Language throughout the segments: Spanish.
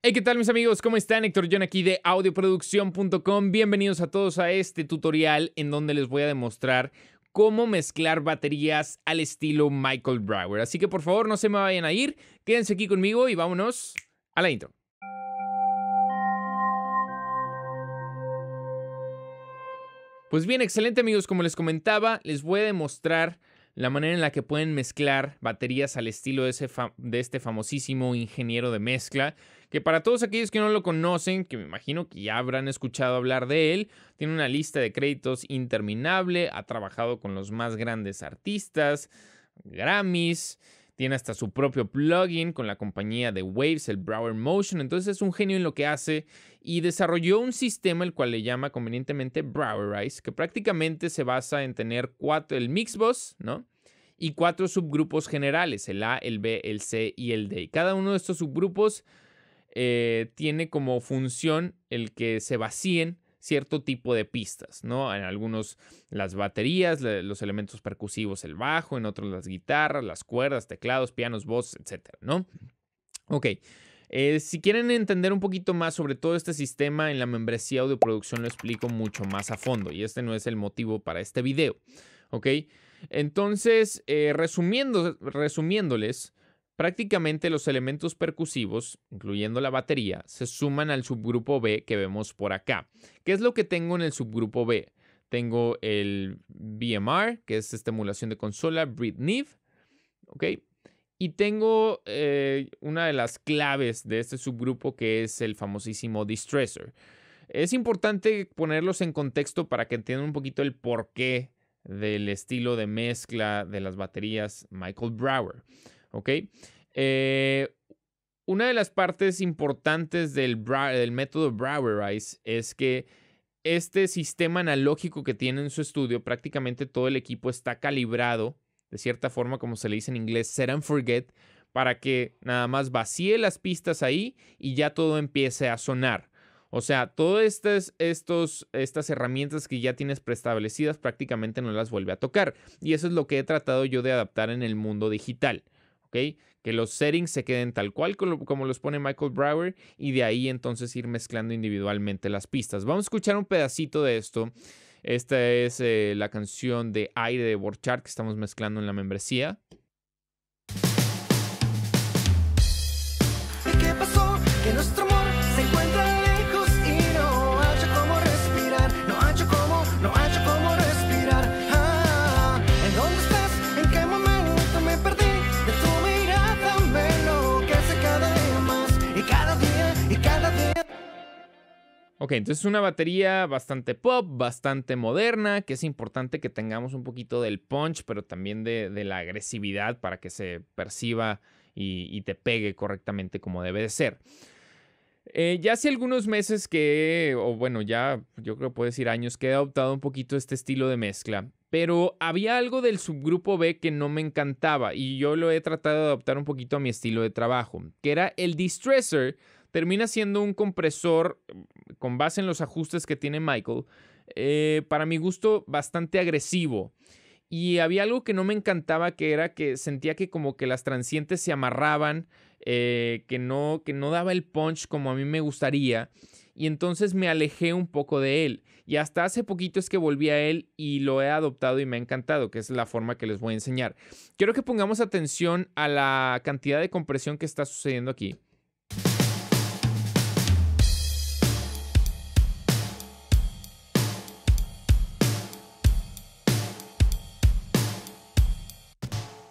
Hey, ¿qué tal mis amigos? ¿Cómo están? Héctor John aquí de audioproducción.com. Bienvenidos a todos a este tutorial en donde les voy a demostrar cómo mezclar baterías al estilo Michael Brower. Así que por favor no se me vayan a ir, quédense aquí conmigo y vámonos a la intro. Pues bien, excelente amigos, como les comentaba, les voy a demostrar la manera en la que pueden mezclar baterías al estilo de, ese de, este famosísimo ingeniero de mezcla, que para todos aquellos que no lo conocen, que me imagino que ya habrán escuchado hablar de él, tiene una lista de créditos interminable, ha trabajado con los más grandes artistas, Grammys, tiene hasta su propio plugin con la compañía de Waves, el Brower Motion. Entonces es un genio en lo que hace y desarrolló un sistema el cual le llama convenientemente Browerize, que prácticamente se basa en tener cuatro, el Mixbus, ¿no? y cuatro subgrupos generales, el A, el B, el C y el D. cada uno de estos subgrupos eh, tiene como función el que se vacíen cierto tipo de pistas, ¿no? En algunos las baterías, los elementos percusivos, el bajo, en otros las guitarras, las cuerdas, teclados, pianos, voz, etcétera, ¿no? Ok. Eh, si quieren entender un poquito más sobre todo este sistema, en la membresía producción, lo explico mucho más a fondo y este no es el motivo para este video, ¿ok? Entonces, eh, resumiéndoles, prácticamente los elementos percusivos, incluyendo la batería, se suman al subgrupo B que vemos por acá. ¿Qué es lo que tengo en el subgrupo B? Tengo el BMR, que es esta emulación de consola, Breedniv, ¿ok? Y tengo eh, una de las claves de este subgrupo que es el famosísimo Distressor. Es importante ponerlos en contexto para que entiendan un poquito el por qué del estilo de mezcla de las baterías Michael Brower. ¿Ok? Eh, una de las partes importantes del, del método Browerize es que este sistema analógico que tiene en su estudio, prácticamente todo el equipo está calibrado, de cierta forma, como se le dice en inglés, set and forget, para que nada más vacíe las pistas ahí y ya todo empiece a sonar. O sea, todas estas, estos, estas herramientas que ya tienes preestablecidas prácticamente no las vuelve a tocar. Y eso es lo que he tratado yo de adaptar en el mundo digital. ¿ok? Que los settings se queden tal cual como los pone Michael Brower y de ahí entonces ir mezclando individualmente las pistas. Vamos a escuchar un pedacito de esto. Esta es eh, la canción de Aire de Borchardt que estamos mezclando en la membresía. ¿Qué pasó? Que nuestro amor se encuentra Ok, entonces es una batería bastante pop, bastante moderna, que es importante que tengamos un poquito del punch, pero también de, la agresividad para que se perciba y, te pegue correctamente como debe de ser. Eh, ya hace algunos meses que, o bueno, ya yo creo que puedo decir años, que he adoptado un poquito este estilo de mezcla, pero había algo del subgrupo B que no me encantaba y yo lo he tratado de adoptar un poquito a mi estilo de trabajo, que era el distressor termina siendo un compresor mm, con base en los ajustes que tiene Michael, eh, para mi gusto bastante agresivo. Y había algo que no me encantaba, que era que sentía que como que las transientes se amarraban, eh, que, no, que no daba el punch como a mí me gustaría. Y entonces me alejé un poco de él. Y hasta hace poquito es que volví a él y lo he adoptado y me ha encantado, que es la forma que les voy a enseñar. Quiero que pongamos atención a la cantidad de compresión que está sucediendo aquí.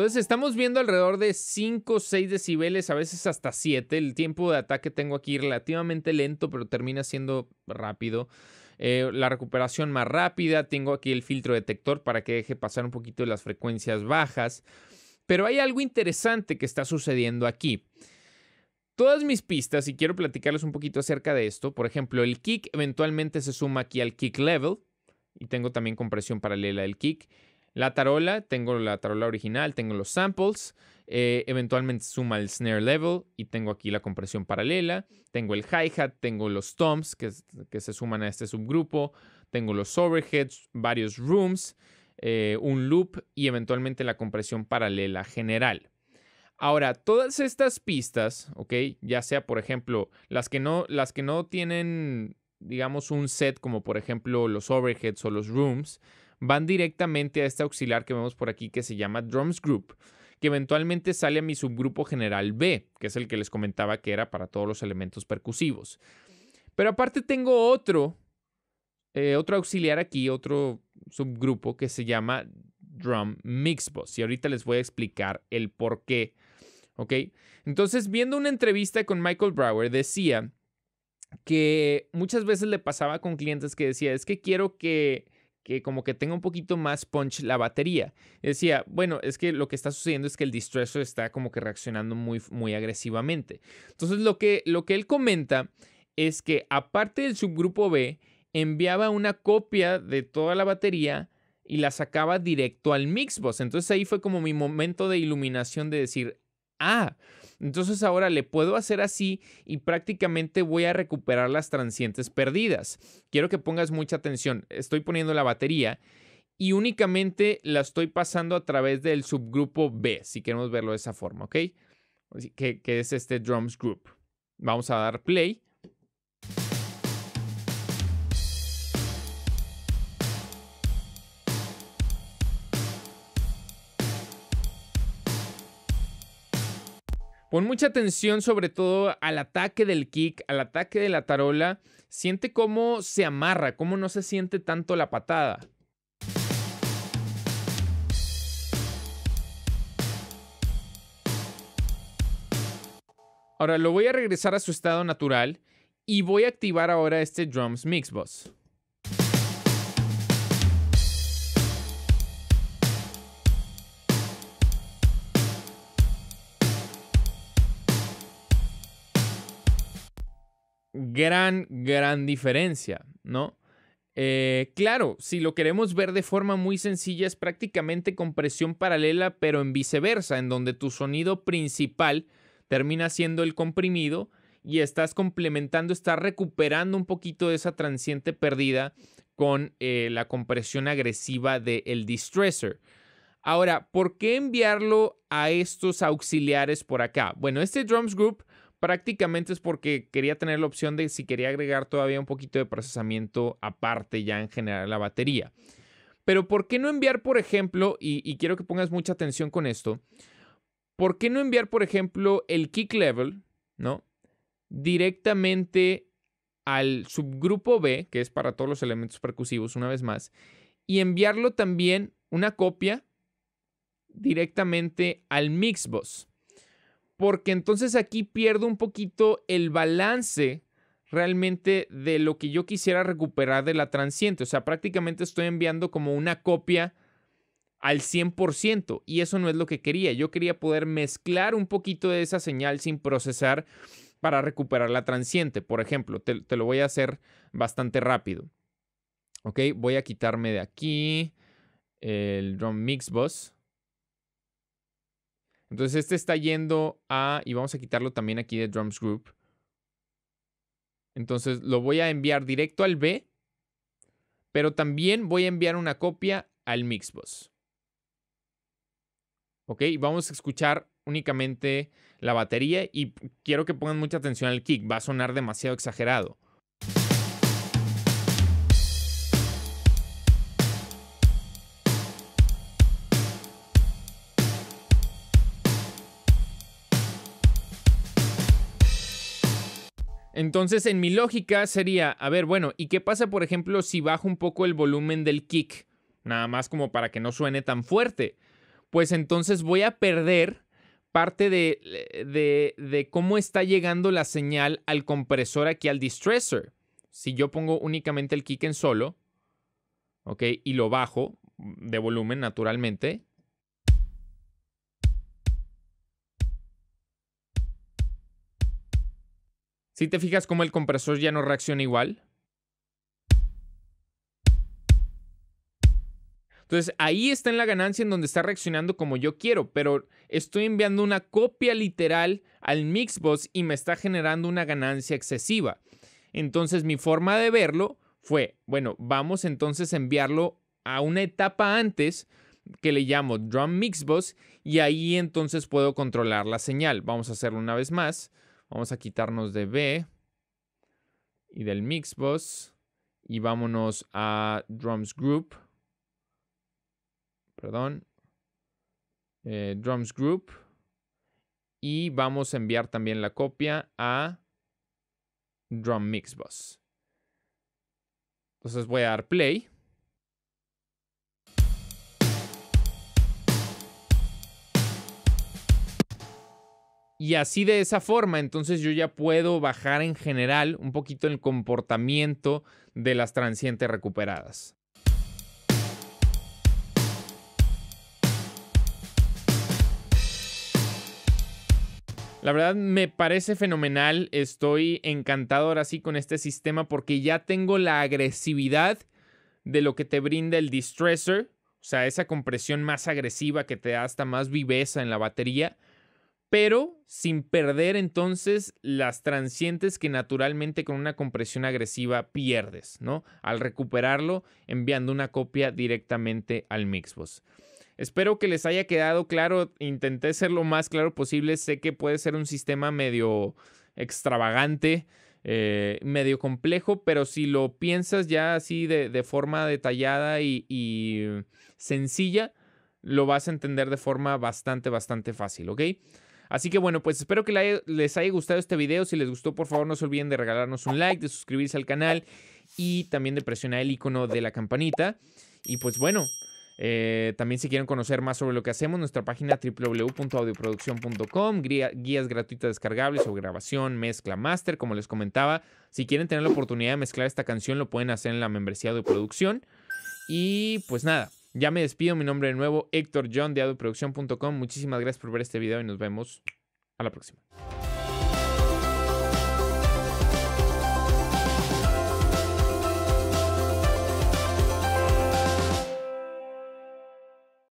Entonces estamos viendo alrededor de 5, 6 decibeles, a veces hasta 7. El tiempo de ataque tengo aquí relativamente lento, pero termina siendo rápido. Eh, la recuperación más rápida, tengo aquí el filtro detector para que deje pasar un poquito las frecuencias bajas. Pero hay algo interesante que está sucediendo aquí. Todas mis pistas, y quiero platicarles un poquito acerca de esto, por ejemplo, el kick eventualmente se suma aquí al kick level, y tengo también compresión paralela del kick. La tarola, tengo la tarola original, tengo los samples, eh, eventualmente suma el snare level y tengo aquí la compresión paralela, tengo el hi-hat, tengo los toms que, se suman a este subgrupo, tengo los overheads, varios rooms, eh, un loop y eventualmente la compresión paralela general. Ahora, todas estas pistas, ¿ok? Ya sea, por ejemplo, las que no, las que no tienen, digamos, un set como por ejemplo los overheads o los rooms, van directamente a este auxiliar que vemos por aquí que se llama Drums Group, que eventualmente sale a mi subgrupo general B, que es el que les comentaba que era para todos los elementos percusivos. Pero aparte tengo otro, eh, otro auxiliar aquí, otro subgrupo que se llama Drum Mixbox. Y ahorita les voy a explicar el por qué. Entonces, viendo una entrevista con Michael Brower, decía que muchas veces le pasaba con clientes que decía, es que quiero que que como que tenga un poquito más punch la batería. Decía, bueno, es que lo que está sucediendo es que el distressor está como que reaccionando muy, muy agresivamente. Entonces lo que, lo que él comenta es que aparte del subgrupo B, enviaba una copia de toda la batería y la sacaba directo al Mixbox. Entonces ahí fue como mi momento de iluminación de decir, ah, entonces ahora le puedo hacer así y prácticamente voy a recuperar las transientes perdidas. Quiero que pongas mucha atención. Estoy poniendo la batería y únicamente la estoy pasando a través del subgrupo B, si queremos verlo de esa forma, ¿ok? Que, que es este drums group. Vamos a dar play Pon mucha atención sobre todo al ataque del kick, al ataque de la tarola. Siente cómo se amarra, cómo no se siente tanto la patada. Ahora lo voy a regresar a su estado natural y voy a activar ahora este Drums Mix Boss. gran, gran diferencia, ¿no? Eh, claro, si lo queremos ver de forma muy sencilla es prácticamente compresión paralela, pero en viceversa, en donde tu sonido principal termina siendo el comprimido y estás complementando, estás recuperando un poquito de esa transiente perdida con eh, la compresión agresiva del Distresser. distressor. Ahora, ¿por qué enviarlo a estos auxiliares por acá? Bueno, este Drums Group prácticamente es porque quería tener la opción de si quería agregar todavía un poquito de procesamiento aparte ya en general la batería. Pero ¿por qué no enviar, por ejemplo, y, quiero que pongas mucha atención con esto, ¿por qué no enviar, por ejemplo, el kick level, ¿no? Directamente al subgrupo B, que es para todos los elementos percusivos una vez más, y enviarlo también una copia directamente al mix boss porque entonces aquí pierdo un poquito el balance realmente de lo que yo quisiera recuperar de la transiente. O sea, prácticamente estoy enviando como una copia al 100% y eso no es lo que quería. Yo quería poder mezclar un poquito de esa señal sin procesar para recuperar la transiente. Por ejemplo, te, lo voy a hacer bastante rápido. Ok, voy a quitarme de aquí el drum mix bus. Entonces este está yendo a, y vamos a quitarlo también aquí de drums group. Entonces lo voy a enviar directo al B, pero también voy a enviar una copia al mixbox Ok, vamos a escuchar únicamente la batería y quiero que pongan mucha atención al kick, va a sonar demasiado exagerado. Entonces, en mi lógica sería, a ver, bueno, ¿y qué pasa, por ejemplo, si bajo un poco el volumen del kick? Nada más como para que no suene tan fuerte. Pues entonces voy a perder parte de, eh, cómo está llegando la señal al compresor aquí, al distressor. Si yo pongo únicamente el kick en solo, ¿ok? Y lo bajo de volumen naturalmente, Si te fijas cómo el compresor ya no reacciona igual. Entonces ahí está en la ganancia en donde está reaccionando como yo quiero, pero estoy enviando una copia literal al Mixbox y me está generando una ganancia excesiva. Entonces mi forma de verlo fue, bueno, vamos entonces a enviarlo a una etapa antes que le llamo Drum Mixbox y ahí entonces puedo controlar la señal. Vamos a hacerlo una vez más. Vamos a quitarnos de B y del Mixbus y vámonos a Drums Group. Perdón. Eh, drums Group. Y vamos a enviar también la copia a Drum bus. Entonces voy a dar play. Y así de esa forma, entonces yo ya puedo bajar en general un poquito el comportamiento de las transientes recuperadas. La verdad me parece fenomenal, estoy encantado ahora sí con este sistema porque ya tengo la agresividad de lo que te brinda el distressor, o sea, esa compresión más agresiva que te da hasta más viveza en la batería pero sin perder entonces las transientes que naturalmente con una compresión agresiva pierdes, ¿no? Al recuperarlo enviando una copia directamente al Mixbox. Espero que les haya quedado claro, intenté ser lo más claro posible, sé que puede ser un sistema medio extravagante, eh, medio complejo, pero si lo piensas ya así de, forma detallada y sencilla, lo vas a entender de forma bastante, bastante fácil, ¿ok? Así que bueno, pues espero que les haya gustado este video. Si les gustó, por favor, no se olviden de regalarnos un like, de suscribirse al canal y también de presionar el icono de la campanita. Y pues bueno, eh, también si quieren conocer más sobre lo que hacemos, nuestra página www.audioproduccion.com, guías gratuitas descargables sobre grabación, mezcla, master, como les comentaba. Si quieren tener la oportunidad de mezclar esta canción, lo pueden hacer en la membresía de producción. Y pues nada, ya me despido, mi nombre de nuevo, Héctor John de adoproducción.com. Muchísimas gracias por ver este video y nos vemos a la próxima.